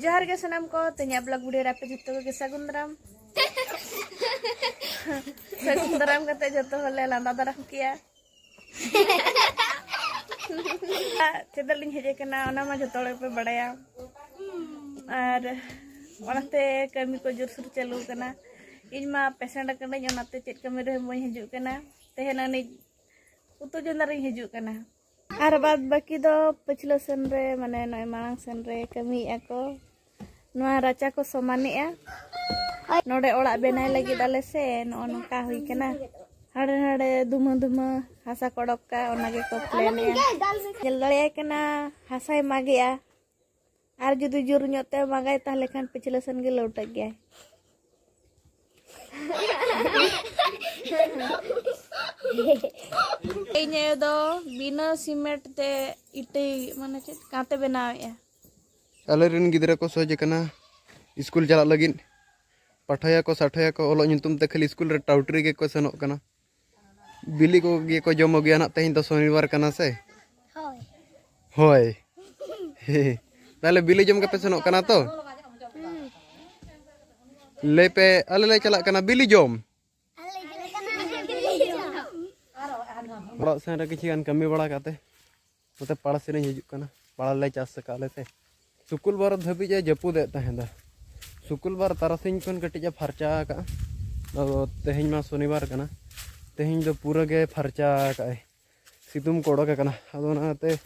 जहर के सनम को तेना ब्लॉग वीडियो रे जितो के सगुन दाराम सगुन दाराम जो लादा लांदा दाराम किया चेदर लिंग पे बड़ाया और कमी को जोर सुर चालू कना इन मा पेशेंट कना ओनाते चेक कमी रे मोय हेजु कना तेहना ने रही जंदा रे Arbat baki do pechlo senre mane noy malang senre kami ako noa racha ko somani ya noda ora benai lagi dale sen ono kahui kena hare hare duma duma hasa kodok ka ona ge ko plen ya jelore kena hasa ema ge ya ar judu juru nyote magai ge ta lekan pechlo sen ge lo cement ते इटी मान चाते बनावे गिद्रा को सज school चला लगे पाठया को साठया को ओलोम खाली स्कूल टाउटरी को सेनोकना बिली को गे को जम गया ना तेज शनिवार से हाँ बिली जम कपे सेनोकना तो लेपे अलेले चला बिली जम पड़ा सें कि कमी बड़ा पड़ा पड़ा सीरें हजार पड़ा ले चास सकते सुकुल बार धाबीजे जपूद सुकुल बार तारासी कटीजे फारचा तेहेज मा शनिवार तेहेज दो पूरा गे फारचा सितुम को उड़ोकते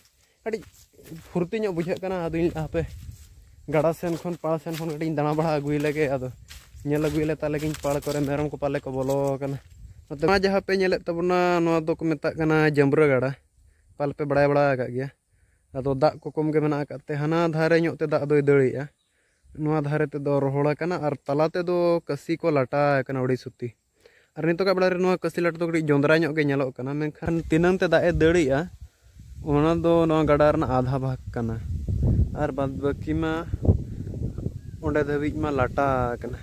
फूर्ति बुझे आपे गाड़ा सेन खन पड़ा सेन खन दाणा बड़ा अगुलेगे अब अगुले तेगी पड़ को मेरम को पाले को बोलोना ᱱᱚᱛᱮ ᱡᱟᱦᱟᱸ ᱯᱮ ᱧᱮᱞᱮᱫ ᱛᱟᱵᱚᱱᱟ ᱱᱚᱣᱟ ᱫᱚᱠᱚ ᱢᱮᱛᱟᱜ ᱠᱟᱱᱟ ᱡᱟᱢᱵᱽᱨᱟᱹ ᱜᱟᱰᱟ ᱯᱟᱞᱯᱮ ᱵᱟᱲᱟᱭ ᱵᱟᱲᱟ ᱟᱠᱟᱫ ᱜᱮᱭᱟ ᱟᱫᱚ ᱫᱟᱜ ᱠᱚ ᱠᱚᱢ ᱜᱮ ᱢᱮᱱᱟᱜ ᱟᱠᱟᱫ ᱛᱮ ᱦᱟᱱᱟ ᱫᱷᱟᱨᱮ ᱧᱚᱜ ᱛᱮ ᱫᱟᱜ ᱫᱚᱭ ᱫᱟᱹᱲᱮᱜᱼᱟ ᱱᱚᱣᱟ ᱫᱷᱟᱨᱮ ᱛᱮᱫᱚ ᱨᱚᱦᱚᱲ ᱟᱠᱟᱱᱟ ᱟᱨ ᱛᱟᱞᱟ ᱛᱮᱫᱚ ᱠᱟᱹᱥᱤ ᱠᱚ ᱞᱟᱴᱟ ᱟᱠᱟᱱᱟ ᱚᱲᱤ ᱥᱩᱛᱤ ᱟᱨ ᱱᱤᱛᱚᱜᱟᱜ ᱵᱮᱲᱟᱨᱮ ᱱᱚᱣᱟ ᱠᱟᱹᱥᱤ ᱞᱟᱴᱟ ᱫᱚ ᱠᱟᱹᱴᱤᱡ ᱡᱚᱸᱫᱽᱨᱟ ᱧᱚᱜ ᱜᱮ ᱧᱮᱞᱚᱜ ᱠᱟᱱᱟ ᱢᱮᱱᱠᱷᱟᱱ ᱛᱤᱱᱟᱹᱝ ᱛᱮ ᱫᱟᱜ ᱮ ᱫᱟᱹᱲᱮᱜᱼᱟ ᱚᱱᱟ ᱫᱚ ᱱᱚᱣᱟ ᱜᱟᱰᱟ ᱨᱮᱱᱟᱜ ᱟᱫᱷᱟ ᱵᱷᱟᱜᱽ ᱠᱟᱱᱟ ᱟᱨ ᱵᱟᱫ ᱵᱟᱹᱠᱤ ᱢᱟ ᱚᱸᱰᱮ ᱫᱷᱟᱹᱵᱤᱡ ᱢᱟ ᱞᱟᱴᱟ ᱟᱠᱟᱱᱟ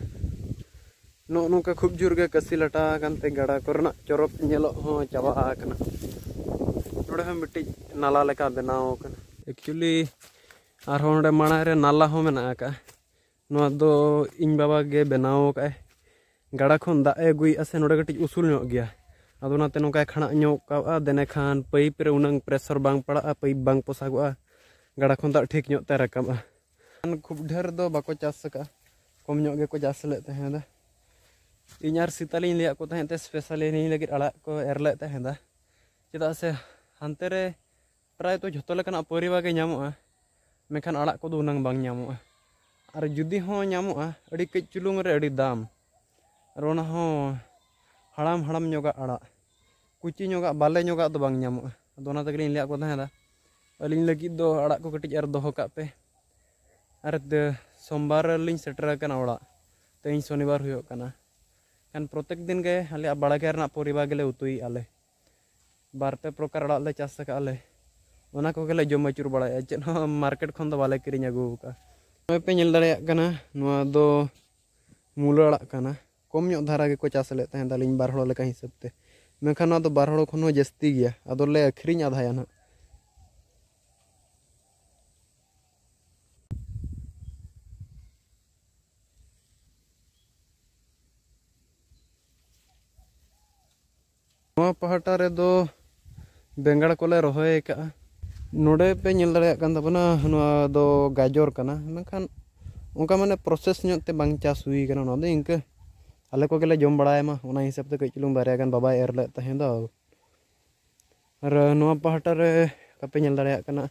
ᱱᱚᱜᱼᱚ ᱱᱚᱝᱠᱟ ᱠᱷᱩᱵ ᱡᱳᱨ ᱜᱮ ᱠᱟᱹᱥᱤ ᱞᱟᱴᱟ ᱟᱠᱟᱱᱛᱮ ᱜᱟᱰᱟ ᱠᱚᱨᱮᱱᱟᱜ ᱪᱚᱨᱚᱠ ᱧᱮᱞᱚᱜ ᱦᱚᱸ ᱪᱟᱵᱟ ᱟᱠᱟᱱᱟ ᱱᱚᱰᱮ ᱦᱚᱸ ᱢᱤᱫᱴᱤᱡ ᱱᱟᱞᱟ ᱞᱮᱠᱟ ᱵᱮᱱᱟᱣ ᱟᱠᱟᱱᱟ ᱮᱠᱪᱩᱭᱮᱞᱤ ᱟᱨᱦᱚᱸ ᱱᱚᱰᱮ ᱢᱟᱲᱟᱝ ᱨᱮ ᱱᱟᱞᱟ ᱦᱚᱸ ᱢᱮᱱᱟᱜ ᱟᱠᱟᱫᱼᱟ ᱱᱚᱣᱟ ᱫᱚ ᱤᱧ ᱵᱟᱵᱟ ᱜᱮ ᱵᱮᱱᱟᱣ ᱟᱠᱟᱫᱼᱟᱭ ᱜᱟᱰᱟ ᱠᱷᱚᱱ ᱫᱟᱜ ᱮ ᱟᱹᱜᱩᱭᱮᱫᱼᱟ ᱥᱮ ᱱᱚᱰᱮ ᱠᱟᱹᱴᱤᱡ ᱩᱥᱩᱞ ᱧᱚᱜ ᱜᱮᱭᱟ ᱟᱫᱚ ᱚᱱᱟᱛᱮ ᱱᱚᱝᱠᱟᱭ ᱠᱷᱟᱲᱟᱜ ᱧᱚᱜ ᱠᱟᱜᱼᱟ ᱫᱮᱱᱮ ᱠᱷᱟᱱ ᱯᱟᱭᱤᱯ ᱨᱮ ᱩᱱᱟᱹᱝ ᱯᱨᱮᱥᱟᱨ ᱵᱟᱝ ᱯᱟᱲᱟᱜᱼᱟ ᱯᱟᱭᱤᱯ ᱵᱟᱝ ᱯᱚᱥᱟᱜᱚᱜᱼᱟ ᱜᱟᱰᱟ ᱠᱷᱚᱱ ᱫᱟᱜ ᱴᱷᱤᱠ ᱧᱚᱜ ᱛᱮ ᱨᱟᱠᱟᱵᱼᱟ ᱠᱷᱩᱵ ᱰᱷᱮᱨ ᱫᱚ ᱵᱟᱠᱚ ᱪᱟᱥ ᱟᱠᱟᱫᱼᱟ ᱠᱚᱢ ᱧᱚᱜ ᱜᱮᱠᱚ ᱪᱟᱥ ᱞᱮᱫ ᱛᱟᱦᱮᱸᱫᱟ ᱤᱧ ᱟᱨ ᱥᱤᱛᱟᱞᱤᱧ ᱞᱟᱹᱭᱟᱫ ᱠᱚ ᱛᱟᱦᱮᱸᱫ ᱛᱮ ᱥᱯᱮᱥᱟᱞᱤ ᱱᱤᱭᱟᱹ ᱞᱟᱹᱜᱤᱫ ᱟᱲᱟᱜ ᱠᱚ ᱮᱨ ᱞᱮᱫ ᱛᱟᱦᱮᱸᱫᱟ ᱪᱮᱫᱟᱜ ᱥᱮ ᱦᱟᱱᱛᱮ ᱨᱮ ᱯᱨᱟᱭ ᱛᱚ ᱡᱷᱚᱛᱚ ᱞᱮᱠᱟᱱᱟᱜ ᱯᱚᱨᱤᱵᱟ ᱜᱮ ᱧᱟᱢᱚᱜᱼᱟ ᱢᱮᱱᱠᱷᱟᱱ ᱟᱲᱟᱜ ᱠᱚᱫᱚ ᱩᱱᱟᱹᱝ ᱵᱟᱝ ᱧᱟᱢᱚᱜᱼᱟ ᱟᱨ ᱡᱩᱫᱤ ᱦᱚᱸ ᱧᱟᱢᱚᱜᱼᱟ ᱟᱹᱰᱤ ᱠᱟᱹᱡ ᱪᱩᱞᱩᱝ ᱨᱮ ᱟᱹᱰᱤ ᱫᱟᱢ ᱟᱨ ᱚᱱᱟ ᱦᱚᱸ ᱦᱟᱲᱟᱢ ᱦᱟᱲᱟᱢ ᱧᱚᱜᱟᱜ ᱟᱲᱟᱜ ᱠᱩᱪᱤ ᱧᱚᱜᱟᱜ ᱵᱟᱞᱮ ᱧᱚᱜᱟᱜ ᱫᱚ ᱵᱟᱝ ᱧᱟᱢᱚᱜᱼᱟ ᱟᱫᱚ ᱚᱱᱟ ᱛᱮᱜᱮᱞᱤᱧ ᱞᱟᱹᱭᱟᱫ ᱠᱚ ᱛᱟᱦᱮᱸᱫᱟ ᱟᱹᱞᱤᱧ ᱞᱟᱹᱜᱤᱫ ᱫᱚ ᱟᱲᱟᱜ ᱠᱚ ᱠᱟᱹᱴᱤᱡ ᱟᱨ ᱫᱚᱦᱚ ᱠᱟᱜ ᱯᱮ ᱟᱨ ᱥᱳᱢᱵᱟᱨ ᱞᱤᱧ ᱥᱮᱴᱮᱨ ᱟᱠᱟᱱᱟ ᱚᱲᱟᱜ ᱛᱮᱦᱮᱧ ᱥᱚᱱᱤᱵᱟᱨ ᱦᱩᱭᱩᱜ ᱠᱟᱱᱟ ᱮᱱ ᱯᱨᱚᱛᱮᱠ ᱫᱤᱱ ᱜᱮ ᱟᱞᱮᱭᱟᱜ ᱵᱟᱲᱜᱮ ᱨᱮᱱᱟᱜ ᱯᱚᱨᱤᱵᱟ ᱜᱮᱞᱮ ᱩᱛᱩᱭᱮᱜᱼᱟ ᱞᱮ ᱵᱟᱨᱯᱮ ᱯᱨᱚᱠᱟᱨ ᱟᱲᱟᱜ ᱞᱮ ᱪᱟᱥ ᱟᱠᱟᱫᱼᱟ ᱞᱮ ᱚᱱᱟ ᱠᱚᱜᱮᱞᱮ ᱡᱚᱢ ᱟᱹᱪᱩᱨ ᱵᱟᱲᱟᱭᱟ ᱪᱮᱫ ᱦᱚᱸ ᱢᱟᱨᱠᱮᱴ ᱠᱷᱚᱱ ᱫᱚ ᱵᱟᱞᱮ ᱠᱤᱨᱤᱧ ᱟᱹᱜᱩ ᱟᱠᱟᱫᱼᱟ ᱱᱚᱜᱼᱚᱭ ᱯᱮ ᱧᱮᱞ ᱫᱟᱲᱮᱭᱟᱜ ᱠᱟᱱᱟ ᱱᱚᱣᱟ ᱫᱚ ᱢᱩᱞᱟᱹ ᱟᱲᱟᱜ ᱠᱟᱱᱟ ᱠᱚᱢ ᱧᱚᱜ ᱫᱷᱟᱨᱟ ᱜᱮᱠᱚ ᱪᱟᱥ ᱞᱮᱫ ᱛᱟᱦᱮᱸ ᱟᱹᱞᱤᱧ ᱵᱟᱨ ᱦᱚᱲ ᱞᱮᱠᱟ ᱦᱤᱥᱟᱹᱵᱽ ᱛᱮ ᱢᱮᱱᱠᱷᱟᱱ ᱱᱚᱣᱟ ᱫᱚ ᱵᱟᱨ ᱦᱚᱲ ᱠᱷᱚᱱ ᱦᱚᱸ ᱡᱟᱹᱥᱛᱤ ᱜᱮᱭᱟ ᱟᱫᱚᱞᱮ ᱟᱹᱠᱷᱨᱤᱧ ᱟᱫᱷᱟᱭᱟ ᱱᱟᱦᱟᱜ ᱱᱚᱣᱟ ᱯᱟᱦᱴᱟ ᱨᱮᱫᱚ ᱵᱮᱸᱜᱟᱲ ᱠᱚᱞᱮ ᱨᱚᱦᱚᱭ ᱟᱠᱟᱜᱼᱟ ᱱᱚᱰᱮ ᱯᱮ ᱧᱮᱞ ᱫᱟᱲᱮᱭᱟᱜ ᱠᱟᱱ ᱛᱟᱵᱚᱱᱟ ᱱᱚᱣᱟ ᱫᱚ ᱜᱟᱡᱚᱨ ᱠᱟᱱᱟ ᱢᱮᱱᱠᱷᱟᱱ ᱚᱱᱠᱟ ᱢᱟᱱᱮ ᱯᱨᱚᱥᱮᱥ ᱧᱚᱜ ᱛᱮ ᱵᱟᱝ ᱪᱟᱥ ᱦᱩᱭ ᱟᱠᱟᱱᱟ ᱱᱚᱣᱟ ᱫᱚ ᱤᱱᱠᱟᱹ ᱟᱞᱮ ᱠᱚᱜᱮᱞᱮ ᱡᱚᱢ ᱵᱟᱲᱟᱭᱢᱟ ᱚᱱᱟ ᱦᱤᱥᱟᱹᱵ ᱛᱮ ᱠᱟᱹᱡ ᱪᱩᱞᱩᱝ ᱵᱟᱨᱭᱟ ᱜᱟᱱ ᱵᱟᱵᱟᱭ ᱮᱨ ᱞᱮᱫ ᱛᱟᱦᱮᱸ ᱫᱚ ᱟᱨ ᱱᱚᱣᱟ ᱯᱟᱦᱴᱟ ᱨᱮ ᱟᱯᱮ ᱧᱮᱞ ᱫᱟᱲᱮᱭᱟᱜ ᱠᱟᱱᱟ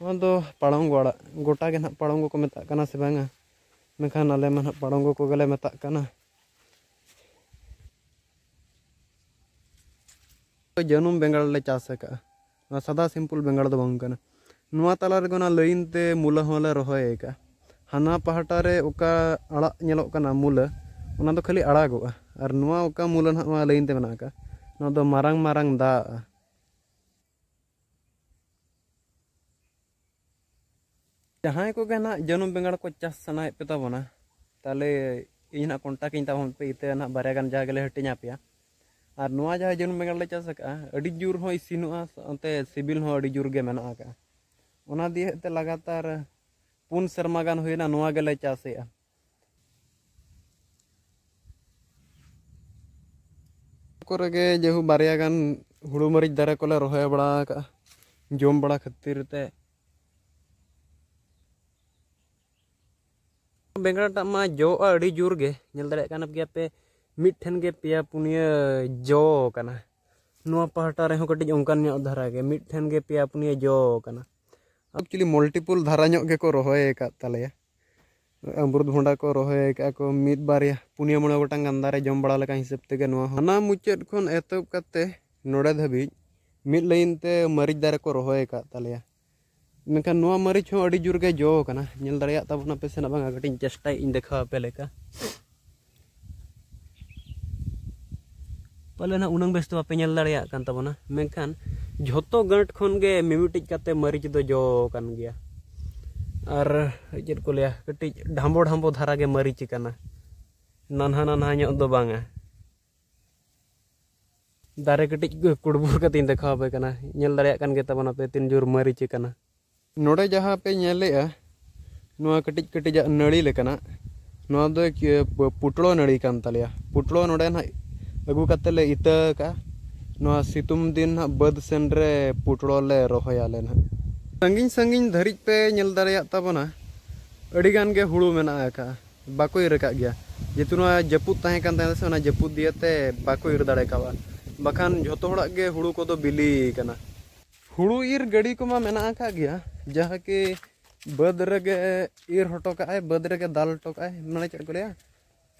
ᱱᱚᱣᱟ ᱫᱚ ᱯᱟᱲᱚᱝᱜᱚ ᱟᱲᱟᱜ ᱜᱚᱴᱟ ᱜᱮ ᱱᱟᱦᱟᱜ ᱯᱟᱲᱚᱝᱜᱚ ᱠᱚ ᱢᱮᱛᱟᱜ ᱠᱟᱱᱟ ᱥᱮ ᱵᱟᱝᱟ ᱢᱮᱱᱠᱷᱟᱱ ᱟᱞᱮ ᱢᱟ ᱱᱟᱦᱟᱜ ᱯᱟᱲᱚᱝᱜᱚ ᱠᱚᱜᱮᱞᱮ ᱢᱮᱛᱟᱜ ᱠᱟᱱᱟ ᱡᱟᱹᱱᱩᱢ ᱵᱮᱸᱜᱟᱲ ᱞᱮ ᱪᱟᱥ ᱟᱠᱟᱜᱼᱟ ᱱᱚᱣᱟ ᱥᱟᱫᱟ ᱥᱤᱢᱯᱩᱞ ᱵᱮᱸᱜᱟᱲ ᱫᱚ ᱵᱟᱝ ᱠᱟᱱᱟ ᱱᱚᱣᱟ ᱛᱟᱞᱟ ᱨᱮᱜᱮ ᱚᱱᱟ ᱞᱟᱭᱤᱱ ᱛᱮ ᱢᱩᱞᱟᱹ ᱦᱚᱸᱞᱮ ᱨᱚᱦᱚᱭ ᱟᱠᱟᱜᱼᱟ ᱦᱟᱱᱟ ᱯᱟᱦᱴᱟ ᱨᱮ ᱚᱠᱟ ᱟᱲᱟᱜ ᱧᱮᱞᱚᱜ ᱠᱟᱱᱟ ᱢᱩᱞᱟᱹ ᱚᱱᱟ ᱫᱚ ᱠᱷᱟᱹᱞᱤ ᱟᱲᱟᱜᱚᱜᱼᱟ ᱟᱨ ᱱᱚᱣᱟ ᱚᱠᱟ ᱢᱩᱞᱟᱹ ᱱᱟᱦᱟᱜ ᱱᱚᱣᱟ ᱞᱟᱭᱤᱱ ᱛᱮ ᱢᱮᱱᱟᱜ ᱟᱠᱟᱜᱼᱟ ᱱᱚᱣᱟ ᱫᱚ ᱢᱟᱨᱟᱝ ᱢᱟᱨᱟᱝ ᱫᱟᱜᱼᱟ ᱡᱟᱦᱟᱸᱭ ᱠᱚᱜᱮ ᱱᱟᱦᱟᱜ ᱡᱟᱹᱱᱩᱢ ᱵᱮᱸᱜᱟᱲ ᱠᱚ ᱪᱟᱥ ᱥᱟᱱᱟᱭᱮᱫ ᱯᱮ ᱛᱟᱵᱚᱱᱟ ᱛᱟᱦᱚᱞᱮ ᱤᱧ ᱱᱟᱦᱟᱜ ᱠᱚᱱᱴᱟᱠᱴ ᱤᱧ ᱛᱟᱵᱚᱱ ᱯᱮ ᱤᱛᱟᱹ ᱱᱟᱦᱟᱜ ᱵᱟᱨᱭᱟ ᱜᱟᱱ ᱡᱟᱭᱜᱟ ᱞᱮ ᱦᱟᱹᱴᱤᱧ ᱟᱯᱮᱭᱟ ᱟᱨ ᱱᱚᱣᱟ ᱡᱟᱦᱟᱸ ᱡᱟᱹᱱᱩᱢ ᱵᱮᱸᱜᱟᱲ ᱞᱮ ᱪᱟᱥ ᱟᱠᱟᱫᱼᱟ ᱟᱹᱰᱤ ᱡᱳᱨ ᱦᱚᱸ ᱤᱥᱤᱱᱚᱜᱼᱟ ᱚᱱᱛᱮ ᱥᱤᱵᱤᱞ ᱦᱚᱸ ᱟᱹᱰᱤ ᱡᱳᱨ ᱜᱮ ᱢᱮᱱᱟᱜ ᱟᱠᱟᱫᱼᱟ ᱚᱱᱟ ᱫᱤᱭᱮ ᱛᱮ ᱞᱟᱜᱟᱛᱟᱨ ᱯᱩᱱ ᱥᱮᱨᱢᱟ ᱜᱟᱱ ᱦᱩᱭᱱᱟ ᱱᱚᱣᱟ ᱜᱮᱞᱮ ᱪᱟᱥᱮᱜᱼᱟ ᱠᱚᱨᱮᱜᱮ ᱡᱮᱦᱩ ᱵᱟᱨᱭᱟ ᱜᱟᱱ ᱦᱩᱲᱩ ᱢᱟᱹᱨᱤᱪ ᱫᱟᱨᱮ ᱠᱚᱞᱮ ᱨᱚᱦᱚᱭ ᱵᱟᱲᱟ ᱟᱠᱟᱫᱼᱟ ᱡᱚᱢ ᱵᱟᱲᱟ ᱠᱷᱟᱹᱛᱤᱨ ᱛᱮ ᱵᱮᱸᱜᱟᱲ ᱴᱟᱜ ᱢᱟ ᱡᱚᱜᱼᱟ ᱟᱹᱰᱤ ᱡᱳᱨ ᱜᱮ ᱧᱮᱞ ᱫᱟᱲᱮᱭᱟᱜ ᱠᱟᱱ ᱜᱮᱭᱟ ᱯᱮ मिट्ठन के पे पुनिया जो नुआ पहाटा रहे कटी ओंकान धारा के मिट्ठन के पे पुनिया जो एक्चुअली मल्टीपल धारा को रोहय तलेया अमृत भोंडा को रोहय को मिद बारे पुनिया मोड़े गोटा गंदा जम बड़ा हिसाब से हना हाना मुचाद खन एतब कते नोडे धाबिज मिद लाइन ते मरीच दारे को रोहय तलेया मेखान मरीच हो जोर के जो कना नेल पे सेना बांगा कटिज चेष्टा देखा पे पाले ना उन बेस तो बापे मेखान जो तो गांट खे मिमिटिज करते मारीच दो जो कान गया और चेक को लिया कटी ढाबो ढाबो धारा के मारीच करना नाना नाना दो बांगा दारे कटी कुड़बूर का देखा पे नल दाबना पे तीन जोर मारीच करना नोड़े जहाँ पे नल कटी कटीजा नड़ी लेकिन पुटलो नड़ी कान पुटलो ना अगुकाले इत सितुम दिन हाँ बद सेन पुटड़ोले रोहयाले ना संगीन संगीन धरज पे नल दाबनागान हू मे बाको इर गया जेतुन जपूद तहक जपूद दिए बाको इर दड़ा बाखान जो हे हू को बिली करना हू इर गाड़ी को गया जहाँ कि बद रगे इर हटो कद रे दाल हटो मे चेक को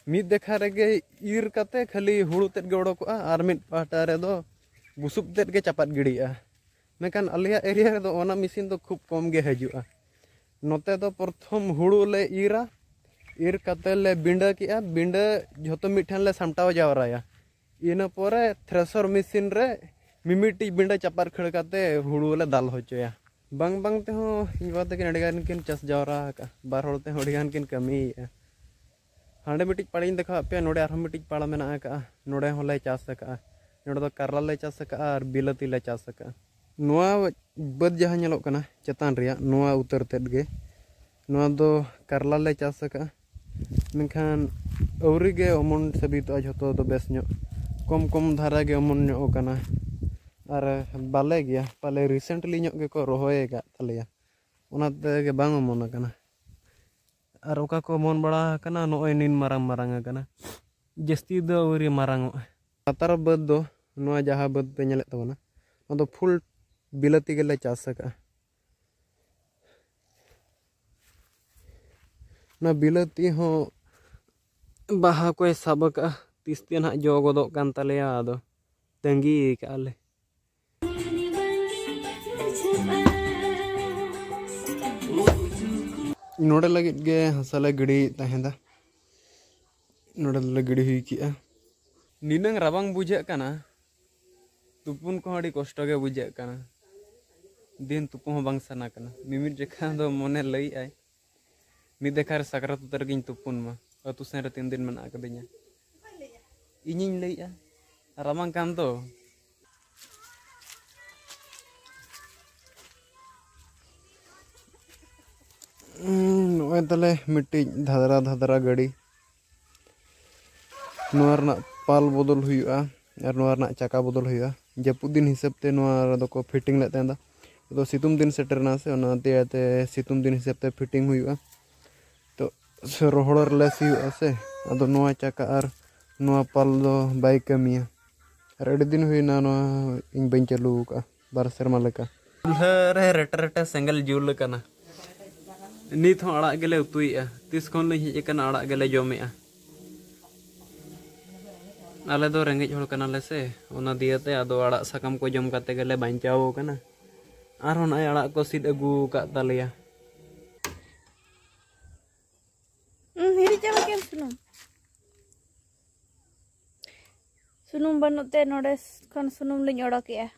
मिद देखा रेगे इर कते खाली हूँ तेज उड़ोक और मिद पाटा रेद बुसुप तेज चापाद गिड़ी मेकान अलिया एरिया मिसिन तो खूब कम गे हजू नोते दो प्रथम हूड़े इरा इर कते बिंड किया बिंड जो तो मिठन ले सामटाव जावराया इनपर थ्रेसर मिसिन रे मिमिटी बिंड चापार खड़े हूड़े दाल हचोया बांग बांग ते हो बात चास जावरा बार हम कमी है ᱦᱟᱸᱰᱮ ᱢᱤᱫᱴᱤᱡ ᱯᱟᱲᱤᱧ ᱫᱮᱠᱷᱟᱣᱟᱫ ᱯᱮᱭᱟ ᱱᱚᱰᱮ ᱟᱨᱦᱚᱸ ᱢᱤᱫᱴᱤᱡ ᱯᱟᱲ ᱢᱮᱱᱟᱜ ᱟᱠᱟᱫᱼᱟ ᱱᱚᱰᱮ ᱦᱚᱸᱞᱮ ᱪᱟᱥ ᱟᱠᱟᱫᱼᱟ ᱱᱚᱰᱮ ᱫᱚ ᱠᱟᱨᱞᱟ ᱞᱮ ᱪᱟᱥ ᱟᱠᱟᱫᱼᱟ ᱟᱨ ᱵᱤᱞᱟᱹᱛᱤ ᱞᱮ ᱪᱟᱥ ᱟᱠᱟᱫᱼᱟ ᱱᱚᱣᱟ ᱵᱟᱹᱫᱽ ᱡᱟᱦᱟᱸ ᱧᱮᱞᱚᱜ ᱠᱟᱱᱟ ᱪᱮᱛᱟᱱ ᱨᱮᱭᱟᱜ ᱱᱚᱣᱟ ᱩᱛᱟᱹᱨ ᱛᱮᱫ ᱜᱮ ᱱᱚᱣᱟ ᱫᱚ ᱠᱟᱨᱞᱟ ᱞᱮ ᱪᱟᱥ ᱟᱠᱟᱫᱼᱟ ᱢᱮᱱᱠᱷᱟᱱ ᱟᱹᱣᱨᱤ ᱜᱮ ᱚᱢᱚᱱ ᱥᱟᱹᱵᱤᱛᱚᱜᱼᱟ ᱡᱷᱚᱛᱚ ᱫᱚ ᱵᱮᱥ ᱧᱚᱜ ᱠᱚᱢ ᱠᱚᱢ ᱫᱷᱟᱨᱟ ᱜᱮ ᱚᱢᱚᱱ ᱧᱚᱜ ᱟᱠᱟᱱᱟ ᱟᱨ ᱵᱟᱞᱮ ᱜᱮᱭᱟ ᱯᱟᱞᱮ ᱨᱤᱥᱮᱱᱴᱞᱤ ᱧᱚᱜ ᱜᱮᱠᱚ ᱨᱚᱦᱚᱭ ᱟᱠᱟᱫ ᱛᱟᱞᱮᱭᱟ ᱚᱱᱟ ᱛᱮᱜᱮ ᱵᱟᱝ ᱚᱢᱚᱱ ᱟᱠᱟᱱᱟ ᱟᱨ ᱚᱠᱟ ᱠᱚ ᱚᱢᱚᱱ ᱵᱟᱲᱟ ᱟᱠᱟᱱᱟ ᱱᱚᱜᱼᱚᱭ ᱱᱤᱱ ᱢᱟᱨᱟᱝ ᱢᱟᱨᱟᱝ ᱟᱠᱟᱱᱟ ᱡᱟᱹᱥᱛᱤ ᱫᱚ ᱟᱹᱣᱨᱤ ᱢᱟᱨᱟᱝᱚᱜᱼᱟ ᱞᱟᱛᱟᱨ ᱵᱟᱹᱫᱽ ᱫᱚ ᱱᱚᱣᱟ ᱡᱟᱦᱟᱸ ᱵᱟᱹᱫᱽ ᱯᱮ ᱧᱮᱞᱮᱫ ᱛᱟᱵᱚᱱᱟ ᱱᱚᱣᱟ ᱫᱚ ᱯᱷᱩᱞ ᱵᱤᱞᱟᱹᱛᱤ ᱜᱮᱞᱮ ᱪᱟᱥ ᱟᱠᱟᱜᱼᱟ ᱱᱚᱣᱟ ᱵᱤᱞᱟᱹᱛᱤ ᱦᱚᱸ ᱵᱟᱦᱟ ᱠᱚᱭ ᱥᱟᱵ ᱟᱠᱟᱜᱼᱟ ᱛᱤᱥᱛᱮ ᱱᱟᱦᱟᱜ ᱡᱚ ᱜᱚᱫᱚᱜ ᱠᱟᱱ ᱛᱟᱞᱮᱭᱟ ᱟᱫᱚ ᱛᱟᱺᱜᱤ ᱟᱠᱟᱜᱼᱟ ᱞᱮ ya, ninang rabang bujak kana tupun ko di kosto ge bujak kana din tupun ho bang sana kana mimir jekha do moner lai ai mi dekhar sakra tu tar tupun ma atu sen ra tin din mana ka binya inin lai ya Rabang kanto. मिट्टी धधरा धधरा गाड़ी पाल बदल हुआ चाका बदल हुआ जपूद दिन हिसाब से फिटिंग सितुम दिन सेटेना से सितुम दिन हिसाब से फिटिंग हुआ तो रोड़ लेस से अब चाका और ना पाल बमिया और अभी दिन हुईना बी चालू बार सेमा रेटे रेटे सेंगल जुलना नित हों आड़ा तीस खन लिंग जमे आले दो रेंगेज होड़ कना से ओना दियते आदो को जम काते गेले बांचाओ कना को सिद अगु के सुनो सुनुम बनते नोड़े खन सुनुम लिंग ओड़ा किया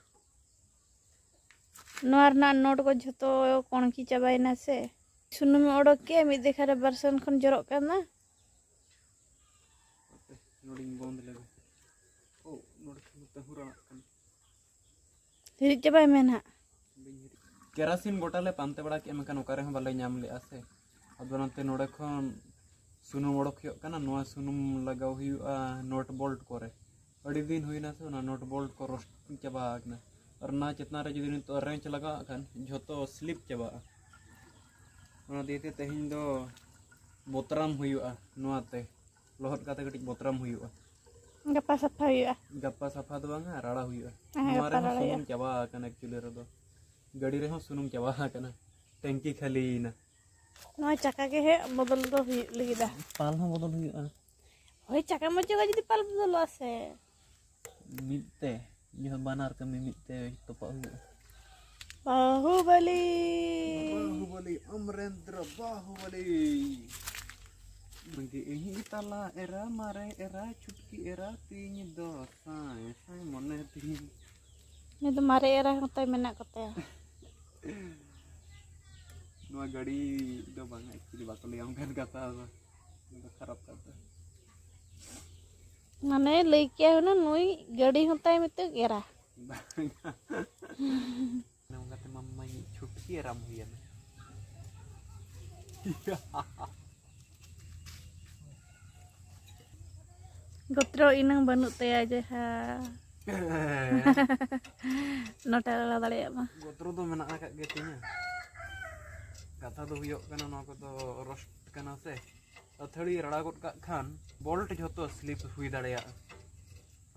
नोट को जो कणकी चाबाई से सुनम ᱚᱰᱚᱠ ᱠᱮᱜᱼᱟ ᱢᱤᱫ ᱫᱮᱠᱷᱟ ᱨᱮ ᱵᱟᱨᱥᱮᱱ ᱠᱷᱚᱱ केरासिन गोटा ले पानते बड़ा के मकान ओकारे हम बाले नाम ले आसे अब नते नोडे खन सुनुम ओडक हियो कना नोआ सुनुम नोट बोल्ट कोरे अड़ी दिन हुई ना से ना नोट बोल्ट को रोस्ट चबा आगना और ना चेतना रे तो रेंच लगा कन स्लिप चबा ᱚᱱᱟ ᱫᱤᱭᱮ ᱛᱮᱦᱮᱧ ᱫᱚ ᱵᱚᱛᱨᱟᱢ ᱦᱩᱭᱩᱜᱼᱟ ᱱᱚᱣᱟᱛᱮ ᱞᱚᱦᱚᱫ ᱠᱟᱛᱮ ᱠᱟᱹᱴᱤᱡ बांगा राड़ा हुआ चाबा एक्चुअली रे गाड़ी रे सुनुम चाबा कना खाली ना के है बदल पाल बदल पाल बदल आसे मिते यह बनार कमी मिते तो बाहुबली बाहुबली अमरेंद्र बाहुबली तला एरा मारे एरा चुटकी एरा तीन दो मन तीन मारे एरा होते मैं ना गाड़ी दो एक्चुअली बात ले आम कथा खराब कथा माने लेके आयो ना नई गाड़ी होता है मिते गेरा ना उनका ते मम्मा ही छुटकी आराम हुई ना Gopro inang banut teh aja ha. Nota lah tadi ya mah. Gopro tuh menak kak getinya. Kata tuh yuk kan aku tuh roast kan ase. Athari rada kot kak kan bolt jatuh slip hui tadi ya.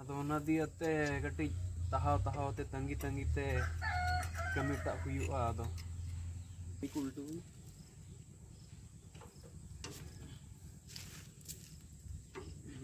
Atau nanti ate kati tahaw tahaw te tangi tangi te kami tak huyu ada. Ikul tuh.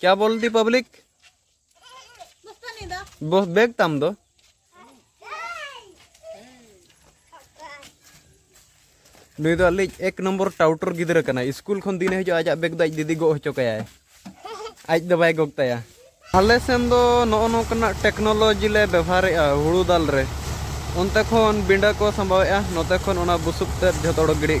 क्या बोल दी public bag तम दो नहीं तो अल एक number टाउटर गिद्र school खन दिन हजार आज बेग दीदी गज अचोकाय आज तो बै गगताय हाल सेन नौकर टेक्नोलॉजी ले व्यवहार हूँ दाल रे उनते बिंडा को सामवे ना बुसुक जो उड़ो गिड़ी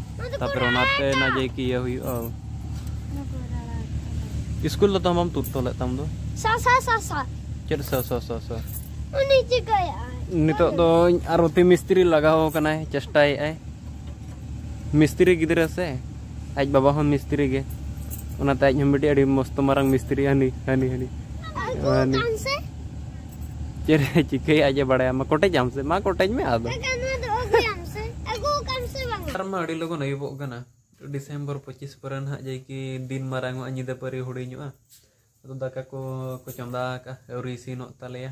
तापर ओनाते ना कि ये स्कूल तो हम तुर तो लेता सा सा सा सा चल सा सा सा सा जगह तो, तो मिस्त्री लगाओ कना आए मिस्त्री गिदरा से आज बाबा हम मिस्त्री गे तो आज हम बिटी अड़ी मस्त मारंग मिस्त्री हनी हनी हनी हनी चेरे आज बड़ा मा हम से मा में आदो Mandi logo na di Desember 25 hari, jadi din marangu anjir depari hoodie ah Tuh daka ko ko cemara ka ori senok tala ya.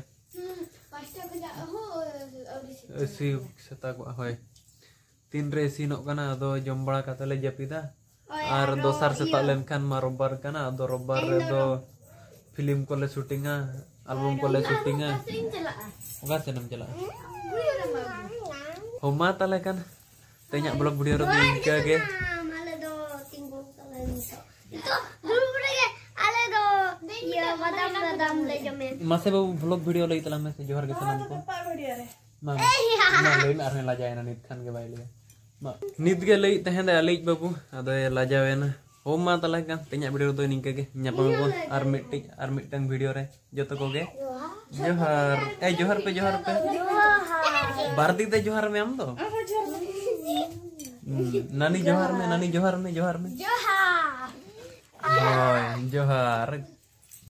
Pasti kejar, oh ori. Si seta kuah. Tiga ori senok kana do jombra kana tala jepida. Oh ya. do sar seta kan marubah kana do robar do film kalle shooting a, album kalle shooting a. Senjela. Oga senem jela. Bu yang mana? Homa tala kana. Tanya belum budi orang tiga ge. malah do tinggu kalau itu. dulu budi ge. Ya. Ale do iya, kan ya mata men. Masih bawa vlog video lagi telah masih johar ke sana oh, aku ya, Mam. Eh, iya. Mam lain arne lajain anit khan ge baile. Ma nid ke lei teh da lagi babu ada ya lajawen. Om ma talah kan tanya iya, video itu nih ge. nyapa ko ar mitik ar video re jatuh ko Johar. Eh johar pe johar pe. berarti teh johar me am do. Hmm, Nani Johar nih, Nani Johar nih, Johar nih. Johar. Boy, Johar.